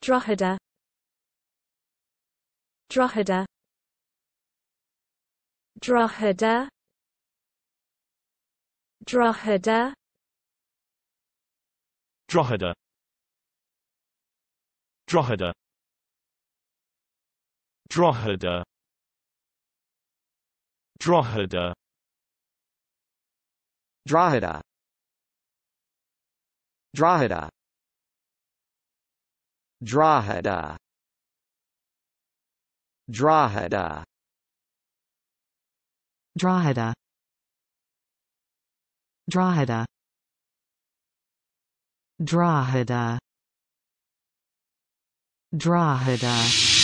Drogheda Drogheda Drogheda Drogheda Drogheda Drogheda Drogheda Drogheda Drogheda Drogheda Drahada Drahada Drahada Drahada Drahada, Drogheda